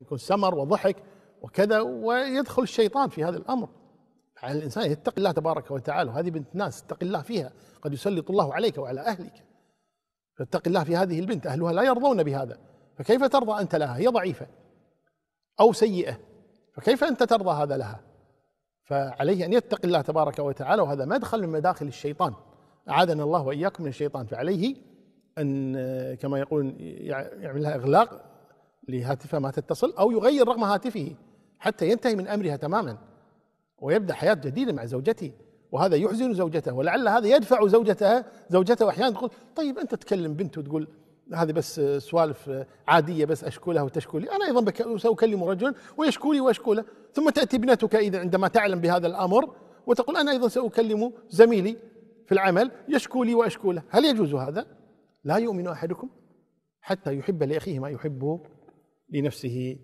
يكون سمر وضحك وكذا ويدخل الشيطان في هذا الامر على الانسان يتقي الله تبارك وتعالى وهذه بنت ناس اتقي الله فيها قد يسلط الله عليك وعلى اهلك فاتق الله في هذه البنت اهلها لا يرضون بهذا فكيف ترضى انت لها هي ضعيفه او سيئه فكيف انت ترضى هذا لها فعليه ان يتقي الله تبارك وتعالى وهذا مدخل من مداخل الشيطان اعاذنا الله واياكم من الشيطان فعليه ان كما يقولون يعمل لها اغلاق لهاتفها ما تتصل أو يغير رقم هاتفه حتى ينتهي من أمرها تماما ويبدأ حياة جديدة مع زوجته وهذا يحزن زوجته ولعل هذا يدفع زوجته زوجته أحيانا تقول طيب أنت تكلم بنت وتقول هذه بس سوالف عاديه بس اشكو لها وتشكو لي، انا ايضا ساكلم رجلا ويشكو لي واشكو له، ثم تاتي ابنتك اذا عندما تعلم بهذا الامر وتقول انا ايضا ساكلم زميلي في العمل يشكو لي واشكو له، هل يجوز هذا؟ لا يؤمن احدكم حتى يحب لاخيه ما يحبه لنفسه